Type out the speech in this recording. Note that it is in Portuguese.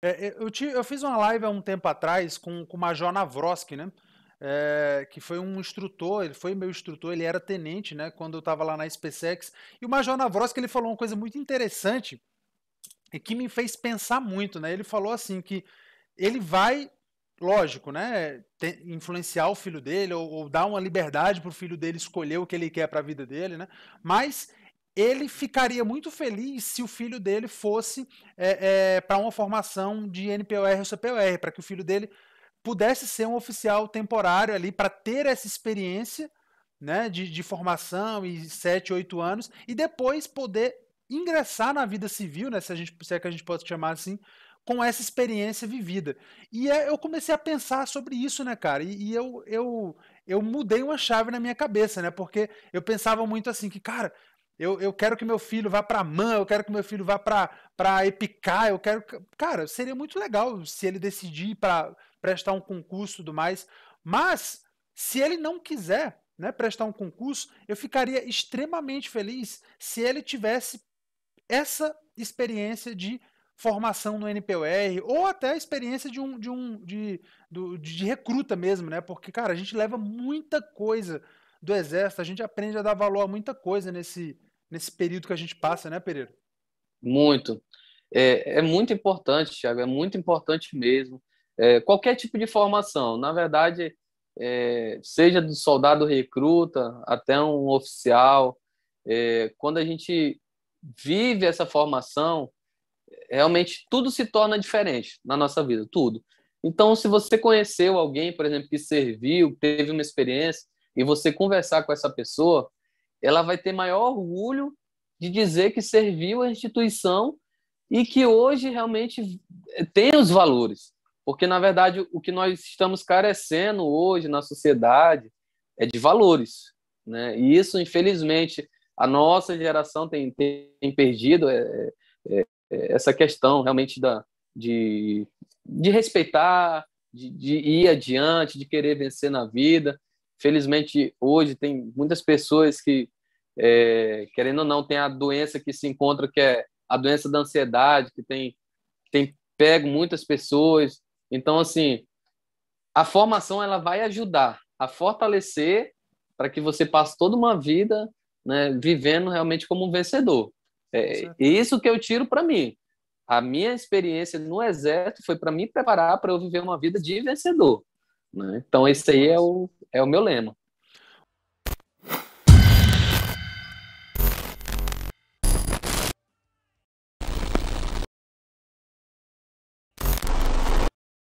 É, é, eu, te, eu, fiz uma live há um tempo atrás com, com o Major Navroski, né? É, que foi um instrutor, ele foi meu instrutor, ele era tenente, né? Quando eu estava lá na SpaceX. E o Major Navroski, ele falou uma coisa muito interessante e que me fez pensar muito, né? Ele falou assim que ele vai, lógico, né? influenciar o filho dele ou, ou dar uma liberdade para o filho dele escolher o que ele quer para a vida dele, né? Mas ele ficaria muito feliz se o filho dele fosse é, é, para uma formação de NPOR ou CPOR, para que o filho dele pudesse ser um oficial temporário ali, para ter essa experiência né, de, de formação e 7, 8 anos, e depois poder ingressar na vida civil, né, se, a gente, se é que a gente pode chamar assim, com essa experiência vivida. E é, eu comecei a pensar sobre isso, né, cara? E, e eu, eu, eu mudei uma chave na minha cabeça, né? Porque eu pensava muito assim que, cara, eu, eu quero que meu filho vá para Man, eu quero que meu filho vá para Epicar, eu quero. Que... Cara, seria muito legal se ele decidir para prestar um concurso e tudo mais. Mas, se ele não quiser né, prestar um concurso, eu ficaria extremamente feliz se ele tivesse essa experiência de formação no NPR ou até a experiência de um de um de, de recruta mesmo, né? Porque cara, a gente leva muita coisa do exército, a gente aprende a dar valor a muita coisa nesse nesse período que a gente passa, né, Pereira? Muito. É, é muito importante, Thiago, é muito importante mesmo. É, qualquer tipo de formação, na verdade, é, seja do soldado recruta até um oficial, é, quando a gente vive essa formação, realmente tudo se torna diferente na nossa vida, tudo. Então, se você conheceu alguém, por exemplo, que serviu, teve uma experiência, e você conversar com essa pessoa, ela vai ter maior orgulho de dizer que serviu a instituição e que hoje realmente tem os valores. Porque, na verdade, o que nós estamos carecendo hoje na sociedade é de valores. Né? E isso, infelizmente, a nossa geração tem, tem perdido é, é, é, essa questão realmente da, de, de respeitar, de, de ir adiante, de querer vencer na vida. Felizmente, hoje tem muitas pessoas que é, querendo ou não, tem a doença que se encontra, que é a doença da ansiedade, que tem, tem pego muitas pessoas. Então, assim, a formação ela vai ajudar a fortalecer para que você passe toda uma vida né, vivendo realmente como um vencedor. É isso que eu tiro para mim. A minha experiência no exército foi para me preparar para eu viver uma vida de vencedor. Né? Então, esse aí é o, é o meu lema.